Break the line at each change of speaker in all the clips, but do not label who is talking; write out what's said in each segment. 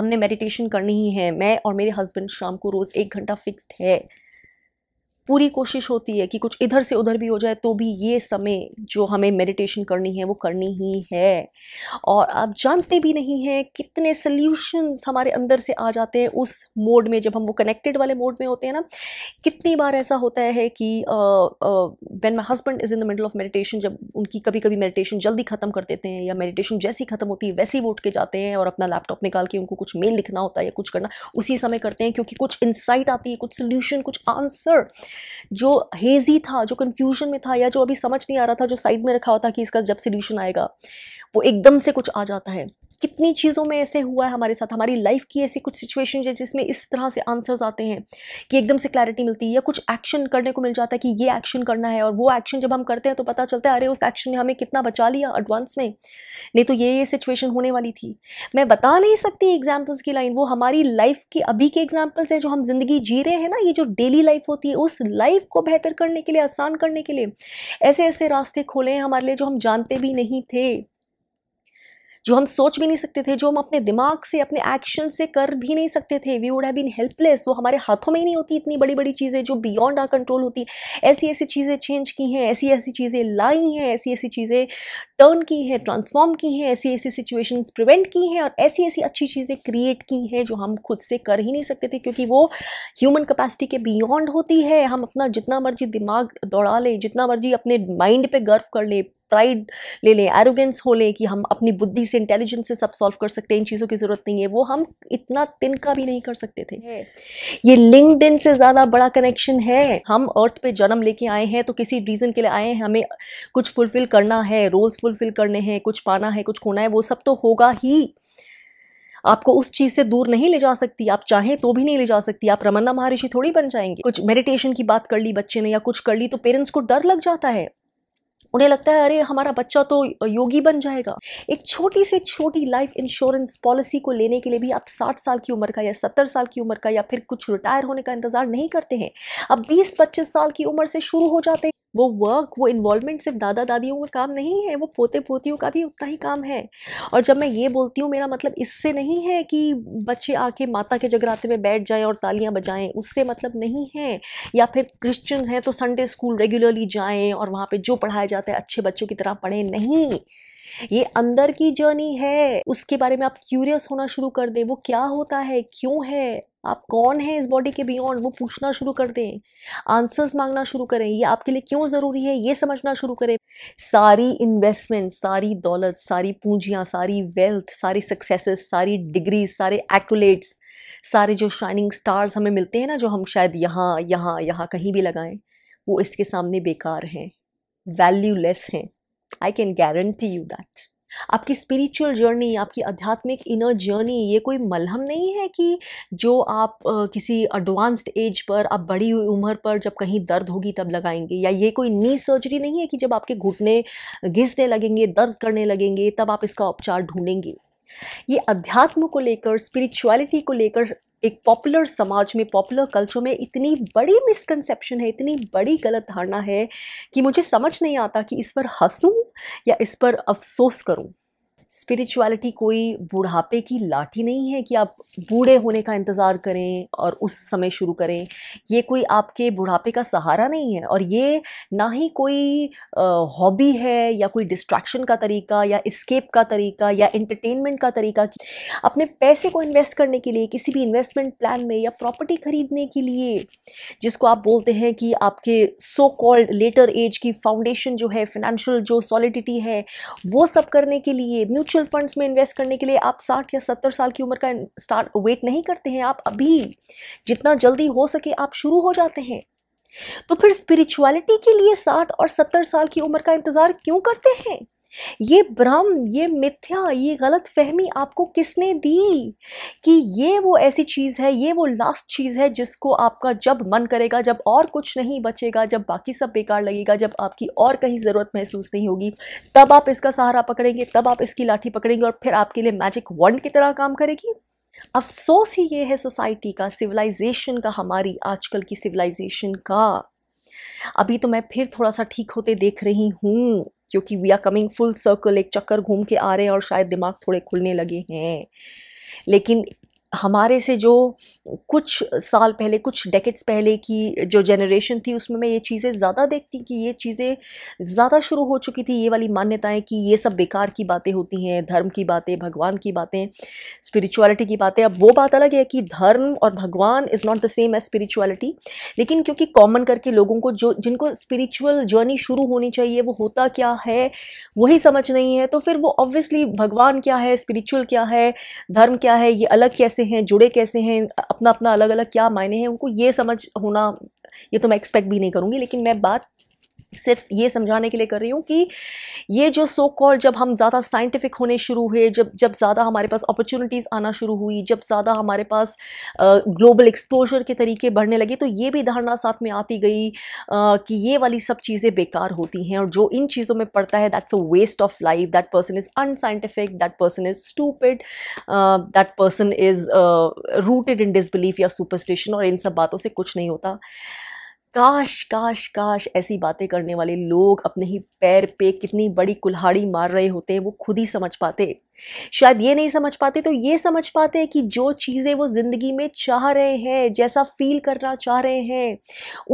हमने मेडिटेशन करनी ही है मैं और मेरे हस्बैंड शाम को रोज़ एक घंटा फिक्स्ड है पूरी कोशिश होती है कि कुछ इधर से उधर भी हो जाए तो भी ये समय जो हमें मेडिटेशन करनी है वो करनी ही है और आप जानते भी नहीं हैं कितने सल्यूशंस हमारे अंदर से आ जाते हैं उस मोड में जब हम वो कनेक्टेड वाले मोड में होते हैं ना कितनी बार ऐसा होता है कि when my husband is in the middle of meditation जब उनकी कभी कभी मेडिटेशन जल्दी ख़त्म कर देते हैं या मेडिटेशन जैसी ख़त्म होती है वैसे ही वो उठ के जाते हैं और अपना लैपटॉप निकाल के उनको कुछ मेल लिखना होता है या कुछ करना उसी समय करते हैं क्योंकि कुछ इंसाइट आती है कुछ सोल्यूशन कुछ आंसर जो हेजी था जो कन्फ्यूजन में था या जो अभी समझ नहीं आ रहा था जो साइड में रखा हुआ था कि इसका जब सोल्यूशन आएगा वो एकदम से कुछ आ जाता है कितनी चीज़ों में ऐसे हुआ है हमारे साथ हमारी लाइफ की ऐसी कुछ सिचुएशन है जिसमें इस तरह से आंसर्स आते हैं कि एकदम से क्लैरिटी मिलती है या कुछ एक्शन करने को मिल जाता है कि ये एक्शन करना है और वो एक्शन जब हम करते हैं तो पता चलता है अरे उस एक्शन ने हमें कितना बचा लिया एडवांस में नहीं तो ये ये सिचुएशन होने वाली थी मैं बता नहीं सकती एग्जाम्पल्स की लाइन वो हमारी लाइफ की अभी के एग्जाम्पल्स हैं जो हम ज़िंदगी जी रहे हैं ना ये जो डेली लाइफ होती है उस लाइफ को बेहतर करने के लिए आसान करने के लिए ऐसे ऐसे रास्ते खोले हैं हमारे लिए जो हम जानते भी नहीं थे जो हम सोच भी नहीं सकते थे जो हम अपने दिमाग से अपने एक्शन से कर भी नहीं सकते थे we would have been helpless वो हमारे हाथों में ही नहीं होती इतनी बड़ी बड़ी चीज़ें जो बियॉन्ड आर कंट्रोल होती ऐसी ऐसी चीज़ें चेंज की हैं ऐसी ऐसी चीज़ें लाई हैं ऐसी ऐसी चीज़ें टर्न की हैं ट्रांसफॉर्म की हैं ऐसी ऐसी सिचुएशंस प्रिवेंट की हैं और ऐसी ऐसी अच्छी चीज़ें क्रिएट की हैं जो हम खुद से कर ही नहीं सकते थे क्योंकि वो ह्यूमन कैपेसिटी के बियॉन्ड होती है हम अपना जितना मर्जी दिमाग दौड़ा लें जितना मर्जी अपने माइंड पर गर्व कर ले प्राइड ले लें एरोगेंस हो लें कि हम अपनी बुद्धि से इंटेलिजेंस से सब सॉल्व कर सकते हैं इन चीज़ों की ज़रूरत नहीं है वो हम इतना दिन का भी नहीं कर सकते थे ये लिंकड से ज़्यादा बड़ा कनेक्शन है हम अर्थ पे जन्म लेके आए हैं तो किसी रीज़न के लिए आए हैं हमें कुछ फुलफ़िल करना है रोल्स फुलफ़िल करने हैं कुछ पाना है कुछ खोना है वो सब तो होगा ही आपको उस चीज़ से दूर नहीं ले जा सकती आप चाहें तो भी नहीं ले जा सकती आप रमन्ना महर्षि थोड़ी बन जाएंगे कुछ मेडिटेशन की बात कर ली बच्चे ने या कुछ कर ली तो पेरेंट्स को डर लग जाता है उन्हें लगता है अरे हमारा बच्चा तो योगी बन जाएगा एक छोटी से छोटी लाइफ इंश्योरेंस पॉलिसी को लेने के लिए भी आप 60 साल की उम्र का या 70 साल की उम्र का या फिर कुछ रिटायर होने का इंतज़ार नहीं करते हैं अब 20-25 साल की उम्र से शुरू हो जाते वो वर्क वो इन्वॉल्वमेंट सिर्फ दादा दादियों का काम नहीं है वो पोते पोतियों का भी उतना ही काम है और जब मैं ये बोलती हूँ मेरा मतलब इससे नहीं है कि बच्चे आके माता के जगराते में बैठ जाएं और तालियां बजाएं उससे मतलब नहीं है या फिर क्रिश्चियंस हैं तो संडे स्कूल रेगुलरली जाएं और वहाँ पर जो पढ़ाया जाता है अच्छे बच्चों की तरह पढ़ें नहीं ये अंदर की जर्नी है उसके बारे में आप क्यूरियस होना शुरू कर दें वो क्या होता है क्यों है आप कौन हैं इस बॉडी के बियॉन्ड वो पूछना शुरू कर दें आंसर्स मांगना शुरू करें ये आपके लिए क्यों ज़रूरी है ये समझना शुरू करें सारी इन्वेस्टमेंट सारी दौलत सारी पूंजियाँ सारी वेल्थ सारी सक्सेसेस सारी डिग्री सारे एक्लेट्स सारे जो शाइनिंग स्टार्स हमें मिलते हैं ना जो हम शायद यहाँ यहाँ यहाँ कहीं भी लगाएं वो इसके सामने बेकार हैं वैल्यूलेस हैं I can guarantee you that आपकी स्पिरिचुअल जर्नी आपकी आध्यात्मिक इनर जर्नी ये कोई मलहम नहीं है कि जो आप आ, किसी एडवांस्ड एज पर आप बड़ी हुई उम्र पर जब कहीं दर्द होगी तब लगाएंगे या ये कोई नी सर्जरी नहीं है कि जब आपके घुटने घिसने लगेंगे दर्द करने लगेंगे तब आप इसका उपचार ढूंढेंगे ये अध्यात्म को लेकर स्पिरिचुअलिटी को लेकर एक पॉपुलर समाज में पॉपुलर कल्चर में इतनी बड़ी मिसकंसेप्शन है इतनी बड़ी गलत धारणा है कि मुझे समझ नहीं आता कि इस पर हंसूं या इस पर अफसोस करूं स्पिरिचुअलिटी कोई बुढ़ापे की लाठी नहीं है कि आप बूढ़े होने का इंतज़ार करें और उस समय शुरू करें ये कोई आपके बुढ़ापे का सहारा नहीं है और ये ना ही कोई हॉबी है या कोई डिस्ट्रैक्शन का तरीका या इस्केप का तरीका या इंटरटेनमेंट का तरीका अपने पैसे को इन्वेस्ट करने के लिए किसी भी इन्वेस्टमेंट प्लान में या प्रॉपर्टी ख़रीदने के लिए जिसको आप बोलते हैं कि आपके सो कॉल्ड लेटर एज की फाउंडेशन जो है फिनेंशियल जो सॉलिडिटी है वो सब करने के लिए म्यूचुअल फंड्स में इन्वेस्ट करने के लिए आप साठ या सत्तर साल की उम्र का स्टार्ट वेट नहीं करते हैं आप अभी जितना जल्दी हो सके आप शुरू हो जाते हैं तो फिर स्पिरिचुअलिटी के लिए साठ और सत्तर साल की उम्र का इंतज़ार क्यों करते हैं ये भ्रम ये मिथ्या ये गलत फहमी आपको किसने दी कि ये वो ऐसी चीज़ है ये वो लास्ट चीज़ है जिसको आपका जब मन करेगा जब और कुछ नहीं बचेगा जब बाकी सब बेकार लगेगा जब आपकी और कहीं ज़रूरत महसूस नहीं होगी तब आप इसका सहारा पकड़ेंगे तब आप इसकी लाठी पकड़ेंगे और फिर आपके लिए मैजिक वंड की तरह काम करेगी अफसोस ही ये है सोसाइटी का सिविलाइजेशन का हमारी आजकल की सिविलाइजेशन का अभी तो मैं फिर थोड़ा सा ठीक होते देख रही हूँ क्योंकि we are coming full circle एक चक्कर घूम के आ रहे हैं और शायद दिमाग थोड़े खुलने लगे हैं लेकिन हमारे से जो कुछ साल पहले कुछ डेकेट्स पहले की जो जनरेशन थी उसमें मैं ये चीज़ें ज़्यादा देखती कि ये चीज़ें ज़्यादा शुरू हो चुकी थी ये वाली मान्यताएं कि ये सब बेकार की बातें होती हैं धर्म की बातें भगवान की बातें स्पिरिचुअलिटी की बातें अब वो बात अलग है कि धर्म और भगवान is not the same as spirituality लेकिन क्योंकि कॉमन करके लोगों को जो जिनको स्पिरिचुअल जर्नी शुरू होनी चाहिए वो होता क्या है वही समझ नहीं है तो फिर वो ऑब्वियसली भगवान क्या है स्पिरिचुअल क्या है धर्म क्या है ये अलग कैसे कैसे हैं जुड़े कैसे हैं अपना अपना अलग अलग क्या मायने हैं उनको ये समझ होना ये तो मैं एक्सपेक्ट भी नहीं करूँगी लेकिन मैं बात सिर्फ ये समझाने के लिए कर रही हूँ कि ये जो सो कॉल जब हम ज़्यादा साइंटिफिक होने शुरू हुए जब जब ज़्यादा हमारे पास अपॉर्चुनिटीज़ आना शुरू हुई जब ज़्यादा हमारे पास ग्लोबल एक्सपोजर के तरीके बढ़ने लगे तो ये भी धारणा साथ में आती गई uh, कि ये वाली सब चीज़ें बेकार होती हैं और जो इन चीज़ों में पड़ता है that's a waste of life that person is unscientific that person is stupid that person is rooted in disbelief या सुपरस्टिशन और इन सब बातों से कुछ नहीं होता काश काश काश ऐसी बातें करने वाले लोग अपने ही पैर पे कितनी बड़ी कुल्हाड़ी मार रहे होते हैं वो खुद ही समझ पाते शायद ये नहीं समझ पाते तो ये समझ पाते हैं कि जो चीज़ें वो ज़िंदगी में चाह रहे हैं जैसा फील करना चाह रहे हैं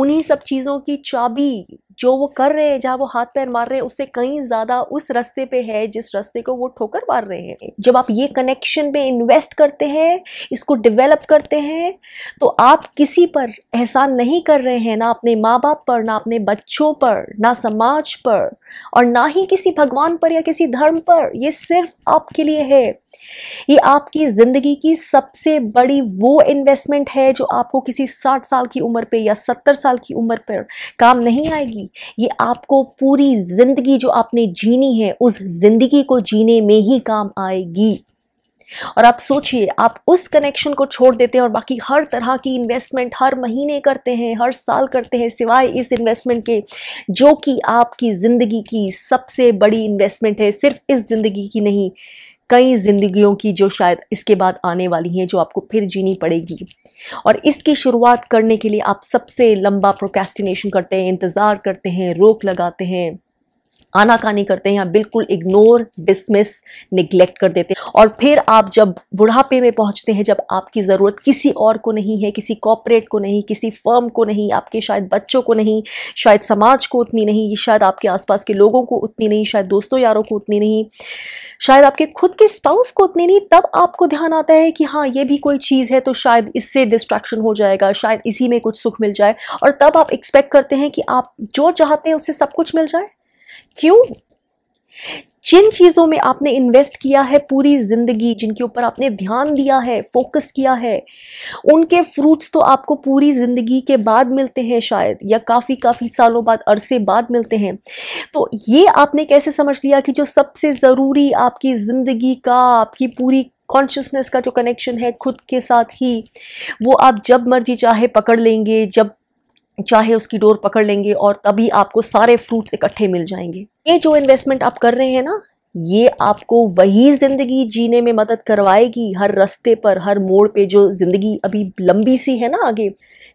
उन्हीं सब चीज़ों की चाबी जो वो कर रहे हैं जहाँ वो हाथ पैर मार रहे हैं उससे कहीं ज़्यादा उस रास्ते पे है जिस रास्ते को वो ठोकर मार रहे हैं जब आप ये कनेक्शन पे इन्वेस्ट करते हैं इसको डेवलप करते हैं तो आप किसी पर एहसान नहीं कर रहे हैं ना अपने माँ बाप पर ना अपने बच्चों पर ना समाज पर और ना ही किसी भगवान पर या किसी धर्म पर ये सिर्फ आप आपके लिए है ये आपकी ज़िंदगी की सबसे बड़ी वो इन्वेस्टमेंट है जो आपको किसी साठ साल की उम्र पे या सत्तर साल की उम्र पर काम नहीं आएगी ये आपको पूरी ज़िंदगी जो आपने जीनी है उस ज़िंदगी को जीने में ही काम आएगी और आप सोचिए आप उस कनेक्शन को छोड़ देते हैं और बाकी हर तरह की इन्वेस्टमेंट हर महीने करते हैं हर साल करते हैं सिवाय इस इन्वेस्टमेंट के जो कि आपकी ज़िंदगी की सबसे बड़ी इन्वेस्टमेंट है सिर्फ इस ज़िंदगी की नहीं कई जिंदगियों की जो शायद इसके बाद आने वाली हैं जो आपको फिर जीनी पड़ेगी और इसकी शुरुआत करने के लिए आप सबसे लंबा प्रोकेस्टिनेशन करते हैं इंतज़ार करते हैं रोक लगाते हैं आनाकानी करते हैं या बिल्कुल इग्नोर डिसमिस निग्लेक्ट कर देते हैं और फिर आप जब बुढ़ापे में पहुंचते हैं जब आपकी ज़रूरत किसी और को नहीं है किसी कॉपरेट को नहीं किसी फर्म को नहीं आपके शायद बच्चों को नहीं शायद समाज को उतनी नहीं शायद आपके आसपास के लोगों को उतनी नहीं शायद दोस्तों यारों को उतनी नहीं शायद आपके खुद के स्पाउस को उतनी नहीं तब आपको ध्यान आता है कि हाँ ये भी कोई चीज़ है तो शायद इससे डिस्ट्रैक्शन हो जाएगा शायद इसी में कुछ सुख मिल जाए और तब आप एक्सपेक्ट करते हैं कि आप जो चाहते हैं उससे सब कुछ मिल जाए क्यों जिन चीज़ों में आपने इन्वेस्ट किया है पूरी ज़िंदगी जिनके ऊपर आपने ध्यान दिया है फोकस किया है उनके फ्रूट्स तो आपको पूरी ज़िंदगी के बाद मिलते हैं शायद या काफ़ी काफ़ी सालों बाद अरसे बाद मिलते हैं तो ये आपने कैसे समझ लिया कि जो सबसे ज़रूरी आपकी ज़िंदगी का आपकी पूरी कॉन्शियसनेस का जो कनेक्शन है खुद के साथ ही वो आप जब मर्जी चाहे पकड़ लेंगे जब चाहे उसकी डोर पकड़ लेंगे और तभी आपको सारे फ्रूट्स इकट्ठे मिल जाएंगे ये जो इन्वेस्टमेंट आप कर रहे हैं ना ये आपको वही ज़िंदगी जीने में मदद करवाएगी हर रास्ते पर हर मोड़ पे जो ज़िंदगी अभी लंबी सी है ना आगे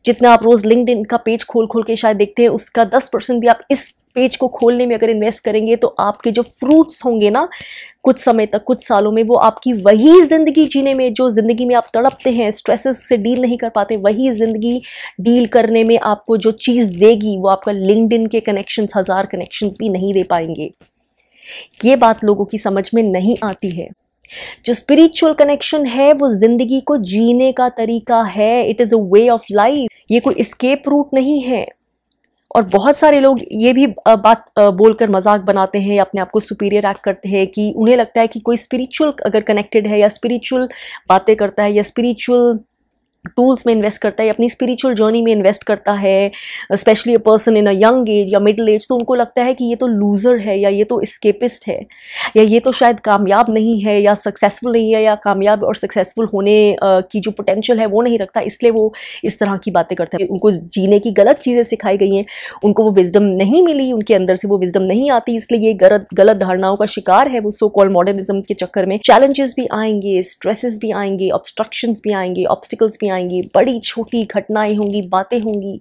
जितना आप रोज़ लिंकड का पेज खोल खोल के शायद देखते हैं उसका दस परसेंट भी आप इस पेज को खोलने में अगर इन्वेस्ट करेंगे तो आपके जो फ्रूट्स होंगे ना कुछ समय तक कुछ सालों में वो आपकी वही ज़िंदगी जीने में जो ज़िंदगी में आप तड़पते हैं स्ट्रेसेस से डील नहीं कर पाते वही ज़िंदगी डील करने में आपको जो चीज़ देगी वो आपका लिंकड के कनेक्शन हज़ार कनेक्शन भी नहीं दे पाएंगे ये बात लोगों की समझ में नहीं आती है जो स्पिरिचुअल कनेक्शन है वो ज़िंदगी को जीने का तरीका है it is a way of life ये कोई स्केप रूट नहीं है और बहुत सारे लोग ये भी बात बोलकर मजाक बनाते हैं या अपने आप को सुपीरियर एक्ट करते हैं कि उन्हें लगता है कि कोई स्पिरिचुअल अगर कनेक्टेड है या स्पिरिचुअल बातें करता है या स्पिरिचुअल टूल्स में इन्वेस्ट करता है अपनी स्पिरिचुअल जर्नी में इन्वेस्ट करता है specially a person in a young age या मिडिल एज तो उनको लगता है कि ये तो लूज़र है या ये तो स्केपिस्ट है या ये तो शायद कामयाब नहीं है या सक्सेसफुल नहीं है या कामयाब और सक्सेसफुल होने की जो पोटेंशियल है वो नहीं रखता इसलिए वो इस तरह की बातें करता हैं उनको जीने की गलत चीज़ें सिखाई गई हैं उनको वो विजडम नहीं मिली उनके अंदर से वो विजडम नहीं आती इसलिए ये गलत गलत धारणाओं का शिकार है वो सो कॉल मॉडर्निज्म के चक्कर में चैलेंजेस भी आएंगे स्ट्रेसेस भी आएंगे ऑब्स्ट्रक्शंस भी आएंगे ऑब्स्टिकल्स भी आएंगी बड़ी छोटी घटनाएं होंगी बातें होंगी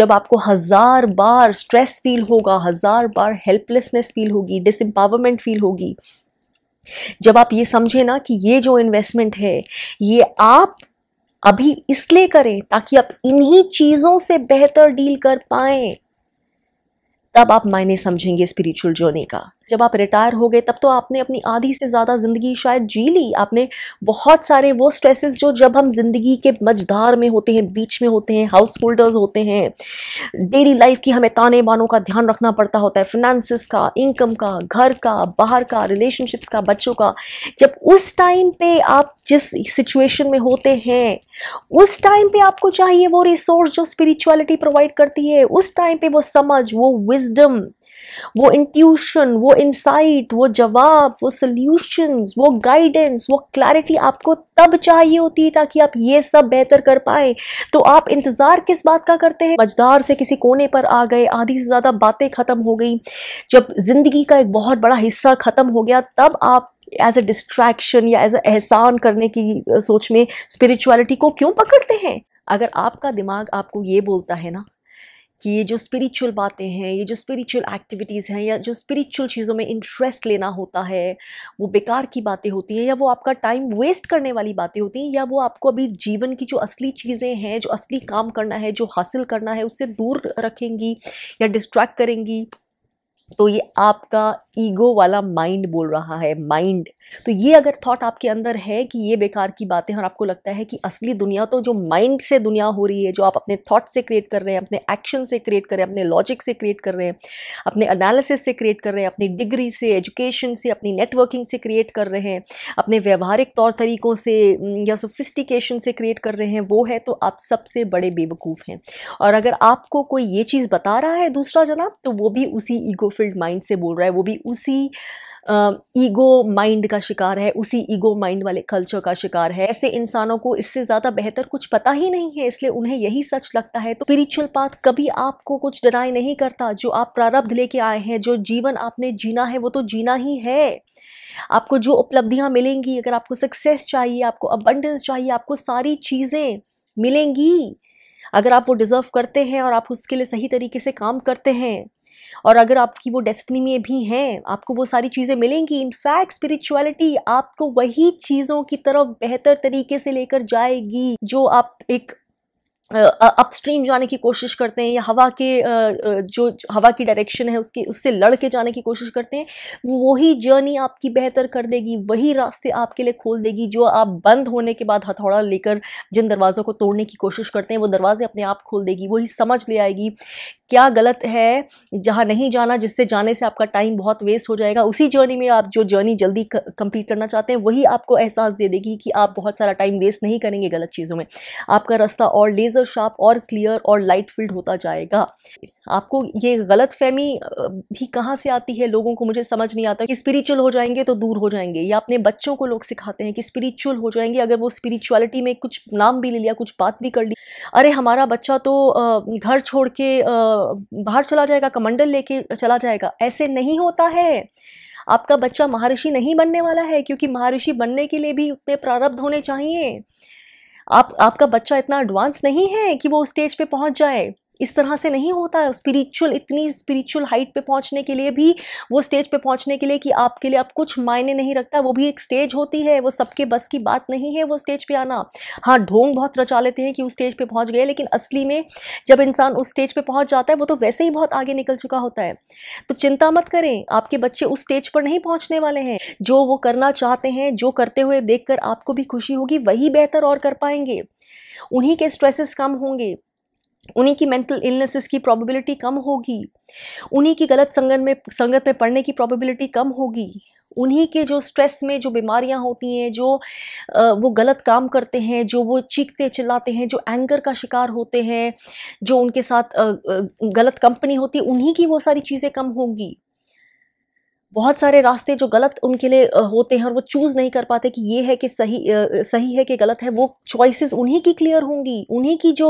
जब आपको हज़ार बार स्ट्रेस फील होगा हज़ार बार हेल्पलेसनेस फील होगी डिसम्पावरमेंट फील होगी जब आप ये समझें ना कि ये जो इन्वेस्टमेंट है ये आप अभी इसलिए करें ताकि आप इन्हीं चीज़ों से बेहतर डील कर पाएं तब आप मायने समझेंगे स्पिरिचुअल जर्नी का जब आप रिटायर हो गए तब तो आपने अपनी आधी से ज़्यादा ज़िंदगी शायद जी ली आपने बहुत सारे वो स्ट्रेसेस जो जब हम ज़िंदगी के मझधार में होते हैं बीच में होते हैं हाउस होल्डर्स होते हैं डेली लाइफ की हमें ताने बानों का ध्यान रखना पड़ता होता है फिनंसिस का इनकम का घर का बाहर का रिलेशनशिप्स का बच्चों का जब उस टाइम पे आप जिस सिचुएशन में होते हैं उस टाइम पे आपको चाहिए वो रिसोर्स जो स्पिरिचुअलिटी प्रोवाइड करती है उस टाइम पे वो समझ वो विजडम वो इंट्यूशन वो इंसाइट वो जवाब वो सल्यूशंस वो गाइडेंस वो क्लैरिटी आपको तब चाहिए होती है ताकि आप ये सब बेहतर कर पाए तो आप इंतज़ार किस बात का करते हैं मजदार से किसी कोने पर आ गए आधी से ज़्यादा बातें ख़त्म हो गई जब ज़िंदगी का एक बहुत बड़ा हिस्सा ख़त्म हो गया तब आप एज अ डिस्ट्रैक्शन या एज अ एहसान करने की सोच में स्पिरिचुअलिटी को क्यों पकड़ते हैं अगर आपका दिमाग आपको ये बोलता है ना कि ये जो स्पिरिचुअल बातें हैं ये जो स्पिरिचुअल एक्टिविटीज़ हैं या जो स्पिरिचुअल चीज़ों में इंटरेस्ट लेना होता है वो बेकार की बातें होती हैं या वो आपका टाइम वेस्ट करने वाली बातें होती हैं या वो आपको अभी जीवन की जो असली चीज़ें हैं जो असली काम करना है जो हासिल करना है उससे दूर रखेंगी या डिस्ट्रैक्ट करेंगी तो ये आपका ईगो वाला माइंड बोल रहा है माइंड तो ये अगर थॉट आपके अंदर है कि ये बेकार की बातें और आपको लगता है कि असली दुनिया तो जो माइंड से दुनिया हो रही है जो आप अपने थॉट से क्रिएट कर रहे हैं अपने एक्शन से क्रिएट कर रहे हैं अपने लॉजिक से क्रिएट कर रहे हैं अपने एनालिसिस से क्रिएट कर रहे हैं अपनी डिग्री से एजुकेशन से अपनी नेटवर्किंग से क्रिएट कर रहे हैं अपने व्यवहारिक तौर तरीक़ों से या सोफिस्टिकेशन से क्रिएट कर रहे हैं वो है तो आप सबसे बड़े बेवकूफ़ हैं और अगर आपको कोई ये चीज़ बता रहा है दूसरा जनाब तो वो भी उसी ईगो फील्ड माइंड से बोल रहा है वो भी उसी ईगो uh, माइंड का शिकार है उसी ईगो माइंड वाले कल्चर का शिकार है ऐसे इंसानों को इससे ज़्यादा बेहतर कुछ पता ही नहीं है इसलिए उन्हें यही सच लगता है तो स्पिरिचुअल पाथ कभी आपको कुछ डिनाई नहीं करता जो आप प्रारब्ध लेके आए हैं जो जीवन आपने जीना है वो तो जीना ही है आपको जो उपलब्धियाँ मिलेंगी अगर आपको सक्सेस चाहिए आपको अबंडेंस चाहिए आपको सारी चीज़ें मिलेंगी अगर आप वो डिज़र्व करते हैं और आप उसके लिए सही तरीके से काम करते हैं और अगर आपकी वो डेस्टिनी में भी हैं आपको वो सारी चीज़ें मिलेंगी इनफैक्ट स्पिरिचुअलिटी आपको वही चीज़ों की तरफ बेहतर तरीके से लेकर जाएगी जो आप एक अपस्ट्रीम जाने की कोशिश करते हैं या हवा के जो हवा की डायरेक्शन है उसकी उससे लड़ के जाने की कोशिश करते हैं वही जर्नी आपकी बेहतर कर देगी वही रास्ते आपके लिए खोल देगी जो आप बंद होने के बाद हथौड़ा लेकर जिन दरवाज़ों को तोड़ने की कोशिश करते हैं वो दरवाजे अपने आप खोल देगी वही समझ ले आएगी क्या गलत है जहाँ नहीं जाना जिससे जाने से आपका टाइम बहुत वेस्ट हो जाएगा उसी जर्नी में आप जो जर्नी जल्दी कंप्लीट करना चाहते हैं वही आपको एहसास दे देगी कि आप बहुत सारा टाइम वेस्ट नहीं करेंगे गलत चीज़ों में आपका रास्ता और लेजर लेज़र शार्प और क्लियर और लाइट फिल्ड होता जाएगा आपको ये गलत फहमी भी कहाँ से आती है लोगों को मुझे समझ नहीं आता कि स्पिरिचुअल हो जाएंगे तो दूर हो जाएंगे या अपने बच्चों को लोग सिखाते हैं कि स्पिरिचुअल हो जाएंगे अगर वो स्पिरिचुअलिटी में कुछ नाम भी ले लिया कुछ बात भी कर ली अरे हमारा बच्चा तो घर छोड़ के बाहर चला जाएगा कमंडल लेके चला जाएगा ऐसे नहीं होता है आपका बच्चा महर्षि नहीं बनने वाला है क्योंकि महर्षि बनने के लिए भी उतने प्रारब्ध होने चाहिए आप आपका बच्चा इतना एडवांस नहीं है कि वो स्टेज पे पहुंच जाए इस तरह से नहीं होता है स्पिरिचुअल इतनी स्पिरिचुअल हाइट पे पहुंचने के लिए भी वो स्टेज पे पहुंचने के लिए कि आपके लिए आप कुछ मायने नहीं रखता वो भी एक स्टेज होती है वो सबके बस की बात नहीं है वो स्टेज पे आना हाँ ढोंग बहुत रचा लेते हैं कि उस स्टेज पे पहुंच गए लेकिन असली में जब इंसान उस स्टेज पर पहुँच जाता है वो तो वैसे ही बहुत आगे निकल चुका होता है तो चिंता मत करें आपके बच्चे उस स्टेज पर नहीं पहुँचने वाले हैं जो वो करना चाहते हैं जो करते हुए देख आपको भी खुशी होगी वही बेहतर और कर पाएंगे उन्हीं के स्ट्रेसेस कम होंगे उन्हीं की मेंटल इलनेसेस की प्रोबेबिलिटी कम होगी उन्हीं की गलत संगत में संगत में पढ़ने की प्रोबेबिलिटी कम होगी उन्हीं के जो स्ट्रेस में जो बीमारियां होती हैं जो वो गलत काम करते हैं जो वो चीखते चिल्लाते हैं जो एंगर का शिकार होते हैं जो उनके साथ गलत कंपनी होती है उन्हीं की वो सारी चीज़ें कम होंगी बहुत सारे रास्ते जो गलत उनके लिए होते हैं और वो चूज़ नहीं कर पाते कि ये है कि सही सही है कि गलत है वो चॉइसेस उन्हीं की क्लियर होंगी उन्हीं की जो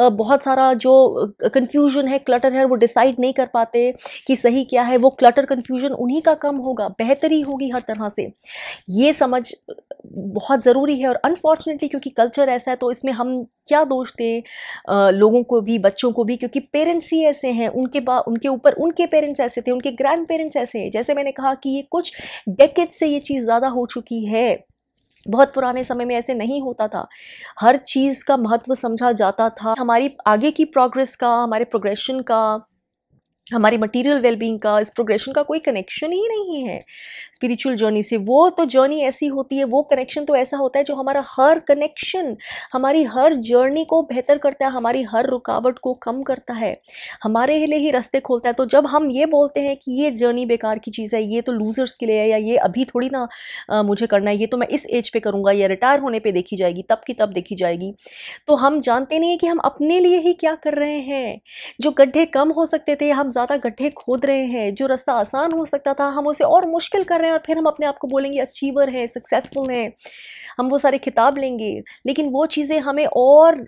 बहुत सारा जो कन्फ्यूजन है क्लटर है वो डिसाइड नहीं कर पाते कि सही क्या है वो क्लटर कन्फ्यूजन उन्हीं का कम होगा बेहतरी होगी हर तरह से ये समझ बहुत ज़रूरी है और अनफॉर्चुनेटली क्योंकि कल्चर ऐसा है तो इसमें हम क्या दोष दें लोगों को भी बच्चों को भी क्योंकि पेरेंट्स ही ऐसे हैं उनके बा उनके ऊपर उनके पेरेंट्स ऐसे थे उनके ग्रैंड पेरेंट्स ऐसे हैं जैसे जैसे मैंने कहा कि ये कुछ डेकेट से ये चीज़ ज़्यादा हो चुकी है बहुत पुराने समय में ऐसे नहीं होता था हर चीज़ का महत्व समझा जाता था हमारी आगे की प्रोग्रेस का हमारे प्रोग्रेशन का हमारी मटेरियल वेलबींग का इस प्रोग्रेशन का कोई कनेक्शन ही नहीं है स्पिरिचुअल जर्नी से वो तो जर्नी ऐसी होती है वो कनेक्शन तो ऐसा होता है जो हमारा हर कनेक्शन हमारी हर जर्नी को बेहतर करता है हमारी हर रुकावट को कम करता है हमारे लिए ही रास्ते खोलता है तो जब हम ये बोलते हैं कि ये जर्नी बेकार की चीज़ है ये तो लूज़र्स के लिए है या ये अभी थोड़ी ना आ, मुझे करना है ये तो मैं इस एज पर करूँगा या रिटायर होने पर देखी जाएगी तब की तब देखी जाएगी तो हम जानते नहीं हैं कि हम अपने लिए ही क्या कर रहे हैं जो गड्ढे कम हो सकते थे हम ज़्यादा गड्ढे खोद रहे हैं जो रास्ता आसान हो सकता था हम उसे और मुश्किल कर रहे हैं और फिर हम अपने आप को बोलेंगे अचीवर हैं सक्सेसफुल हैं हम वो सारे खिताब लेंगे लेकिन वो चीज़ें हमें और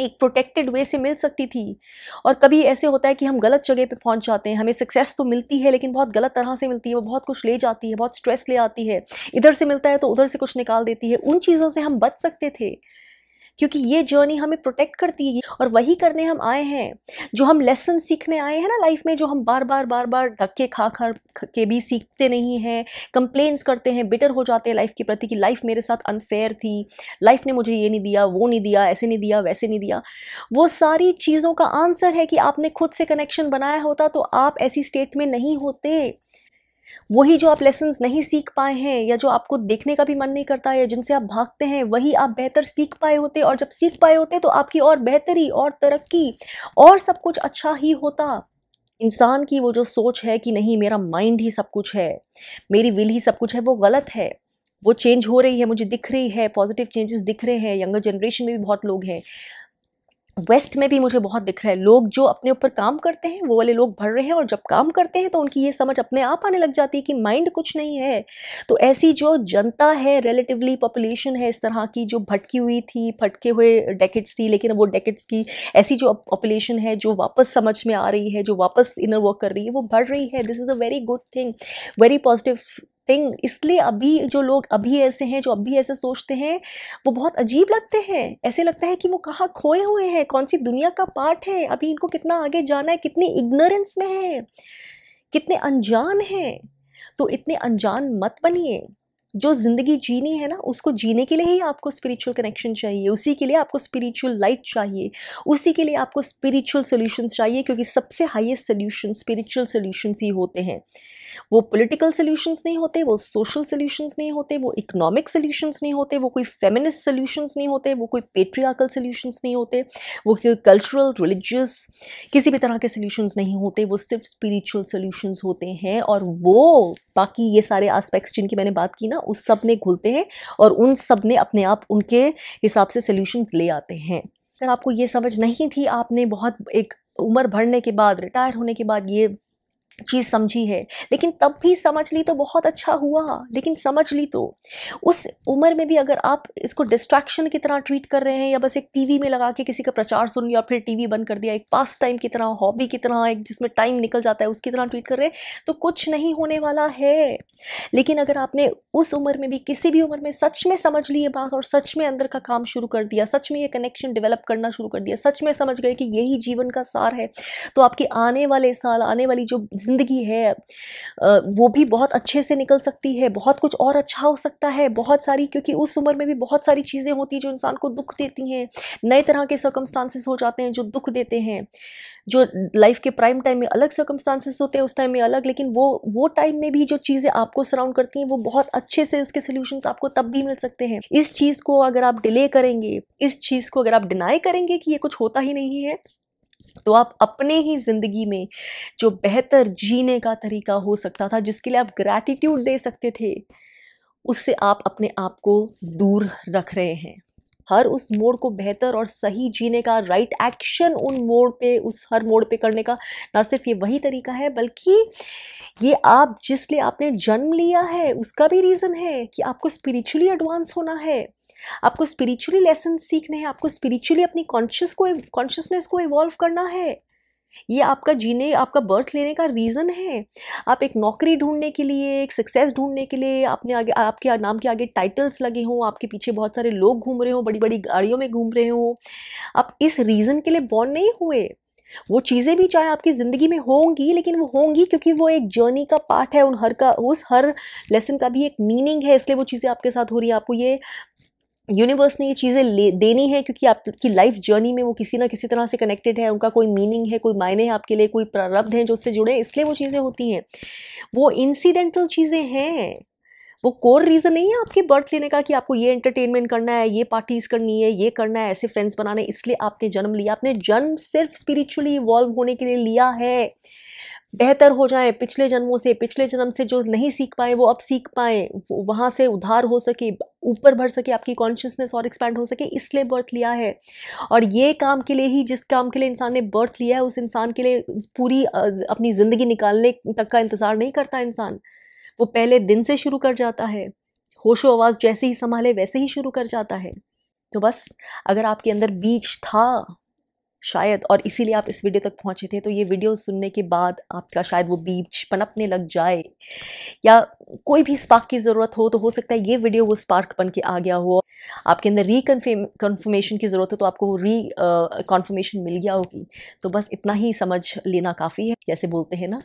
एक प्रोटेक्टेड वे से मिल सकती थी और कभी ऐसे होता है कि हम गलत जगह पे पहुंच जाते हैं हमें सक्सेस तो मिलती है लेकिन बहुत गलत तरह से मिलती है वो बहुत कुछ ले जाती है बहुत स्ट्रेस ले आती है इधर से मिलता है तो उधर से कुछ निकाल देती है उन चीज़ों से हम बच सकते थे क्योंकि ये जर्नी हमें प्रोटेक्ट करती है और वही करने हम आए हैं जो हम लेसन सीखने आए हैं ना लाइफ में जो हम बार बार बार बार धक्के खा खा के भी सीखते नहीं हैं कंप्लेन्स करते हैं बिटर हो जाते हैं लाइफ के प्रति कि लाइफ मेरे साथ अनफेयर थी लाइफ ने मुझे ये नहीं दिया वो नहीं दिया ऐसे नहीं दिया वैसे नहीं दिया वो सारी चीज़ों का आंसर है कि आपने खुद से कनेक्शन बनाया होता तो आप ऐसी स्टेट में नहीं होते वही जो आप लेसन नहीं सीख पाए हैं या जो आपको देखने का भी मन नहीं करता है जिनसे आप भागते हैं वही आप बेहतर सीख पाए होते और जब सीख पाए होते तो आपकी और बेहतरी और तरक्की और सब कुछ अच्छा ही होता इंसान की वो जो सोच है कि नहीं मेरा माइंड ही सब कुछ है मेरी विल ही सब कुछ है वो गलत है वो चेंज हो रही है मुझे दिख रही है पॉजिटिव चेंजेस दिख रहे हैं यंगर जनरेशन में भी बहुत लोग हैं वेस्ट में भी मुझे बहुत दिख रहा है लोग जो अपने ऊपर काम करते हैं वो वाले लोग भर रहे हैं और जब काम करते हैं तो उनकी ये समझ अपने आप आने लग जाती है कि माइंड कुछ नहीं है तो ऐसी जो जनता है रिलेटिवली पॉपुलेशन है इस तरह की जो भटकी हुई थी भटके हुए डेकेट्स थी लेकिन वो डेकेट्स की ऐसी जो पॉपुलेशन है जो वापस समझ में आ रही है जो वापस इनर वर्क कर रही है वो बढ़ रही है this is a very good thing very positive thing इसलिए अभी जो लोग अभी ऐसे हैं जो अभी ऐसे सोचते हैं वो बहुत अजीब लगते हैं ऐसे लगता है कि वो कहाँ खोए हुए हैं कौन सी दुनिया का पार्ट है अभी इनको कितना आगे जाना है कितनी इग्नोरेंस में है कितने अनजान हैं तो इतने अनजान मत बनिए जो ज़िंदगी जीनी है ना उसको जीने के लिए ही आपको स्पिरिचुअल कनेक्शन चाहिए उसी के लिए आपको स्पिरिचुअल लाइट चाहिए उसी के लिए आपको स्पिरिचुअल सॉल्यूशंस चाहिए क्योंकि सबसे हाईएस्ट सॉल्यूशन स्पिरिचुअल सॉल्यूशंस ही होते हैं वो पॉलिटिकल सॉल्यूशंस नहीं होते वो सोशल सोल्यूशंस नहीं होते वो इकोनॉमिक सोल्यूशंस नहीं होते वो कोई फेमिनिस्ट सॉल्यूशंस नहीं होते वो कोई पेट्रियाकल सोल्यूशंस नहीं होते वो कोई कल्चरल रिलीजियस किसी भी तरह के सॉल्यूशंस नहीं होते वो सिर्फ स्पिरिचुअल सॉल्यूशंस होते हैं और वो बाकी ये सारे आस्पेक्ट्स जिनकी मैंने बात की ना उस सब में घुलते हैं और उन सब में अपने आप उनके हिसाब से सोल्यूशंस ले आते हैं अगर आपको ये समझ नहीं थी आपने बहुत एक उम्र भरने के बाद रिटायर होने के बाद ये चीज़ समझी है लेकिन तब भी समझ ली तो बहुत अच्छा हुआ लेकिन समझ ली तो उस उम्र में भी अगर आप इसको डिस्ट्रैक्शन की तरह ट्रीट कर रहे हैं या बस एक टीवी में लगा के किसी का प्रचार सुन लिया और फिर टीवी बंद कर दिया एक पास टाइम की तरह हॉबी की तरह एक जिसमें टाइम निकल जाता है उसकी तरह ट्रीट कर रहे हैं तो कुछ नहीं होने वाला है लेकिन अगर आपने उस उम्र में भी किसी भी उम्र में सच में समझ ली ये बात और सच में अंदर का काम शुरू कर दिया सच में ये कनेक्शन डेवलप करना शुरू कर दिया सच में समझ गए कि यही जीवन का सार है तो आपके आने वाले साल आने वाली जो ज़िंदगी है वो भी बहुत अच्छे से निकल सकती है बहुत कुछ और अच्छा हो सकता है बहुत सारी क्योंकि उस उम्र में भी बहुत सारी चीज़ें होती हैं जो इंसान को दुख देती हैं नए तरह के सर्कमस्टांसिस हो जाते हैं जो दुख देते हैं जो लाइफ के प्राइम टाइम में अलग सर्कमस्टांसिस होते हैं उस टाइम में अलग लेकिन वो वो टाइम में भी जो चीज़ें आपको सराउंड करती हैं वो बहुत अच्छे से उसके सोल्यूशन आपको तब भी मिल सकते हैं इस चीज़ को अगर आप डिले करेंगे इस चीज़ को अगर आप डिनाई करेंगे कि ये कुछ होता ही नहीं है तो आप अपने ही ज़िंदगी में जो बेहतर जीने का तरीका हो सकता था जिसके लिए आप ग्रैटिट्यूड दे सकते थे उससे आप अपने आप को दूर रख रहे हैं हर उस मोड़ को बेहतर और सही जीने का राइट एक्शन उन मोड़ पे उस हर मोड़ पे करने का ना सिर्फ ये वही तरीका है बल्कि ये आप जिसलिए आपने जन्म लिया है उसका भी रीज़न है कि आपको स्पिरिचुअली एडवांस होना है आपको स्पिरिचुअली लेसन सीखने हैं आपको स्पिरिचुअली अपनी कॉन्शियस को कॉन्शियसनेस को इवॉल्व करना है ये आपका जीने आपका बर्थ लेने का रीज़न है आप एक नौकरी ढूंढने के लिए एक सक्सेस ढूंढने के लिए अपने आगे आपके नाम के आगे टाइटल्स लगे हों आपके पीछे बहुत सारे लोग घूम रहे हों बड़ी बड़ी गाड़ियों में घूम रहे हों आप इस रीज़न के लिए बॉर्न नहीं हुए वो चीज़ें भी चाहे आपकी ज़िंदगी में होंगी लेकिन वो होंगी क्योंकि वो एक जर्नी का पार्ट है उन हर का उस हर लेसन का भी एक मीनिंग है इसलिए वो चीज़ें आपके साथ हो रही है आपको ये यूनिवर्स ने ये चीज़ें देनी है क्योंकि आपकी लाइफ जर्नी में वो किसी ना किसी तरह से कनेक्टेड है उनका कोई मीनिंग है कोई मायने है आपके लिए कोई प्रारब्ध है जो उससे जुड़े हैं इसलिए वो चीज़ें होती हैं वो इंसिडेंटल चीज़ें हैं वो कोर रीज़न नहीं है आपके बर्थ लेने का कि आपको ये एंटरटेनमेंट करना है ये पार्टीज़ करनी है ये करना है ऐसे फ्रेंड्स बनाने इसलिए आपने जन्म लिया आपने जन्म सिर्फ स्पिरिचुअली इवॉल्व होने के लिए लिया है बेहतर हो जाए पिछले जन्मों से पिछले जन्म से जो नहीं सीख पाए वो अब सीख पाए वहाँ से उधार हो सके ऊपर बढ़ सके आपकी कॉन्शियसनेस और एक्सपैंड हो सके इसलिए बर्थ लिया है और ये काम के लिए ही जिस काम के लिए इंसान ने बर्थ लिया है उस इंसान के लिए पूरी अपनी ज़िंदगी निकालने तक का इंतज़ार नहीं करता इंसान वो पहले दिन से शुरू कर जाता है होशो आवाज़ जैसे ही संभाले वैसे ही शुरू कर जाता है तो बस अगर आपके अंदर बीज था शायद और इसीलिए आप इस वीडियो तक पहुंचे थे तो ये वीडियो सुनने के बाद आपका शायद वो बीच पनपने लग जाए या कोई भी स्पार्क की ज़रूरत हो तो हो सकता है ये वीडियो वो स्पार्क बन के आ गया हो आपके अंदर री कन्फर्मेशन की ज़रूरत हो तो आपको वो री कन्फर्मेशन मिल गया होगी तो बस इतना ही समझ लेना काफ़ी है जैसे बोलते हैं ना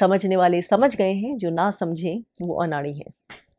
समझने वाले समझ गए हैं जो ना समझें वो अनाड़ी हैं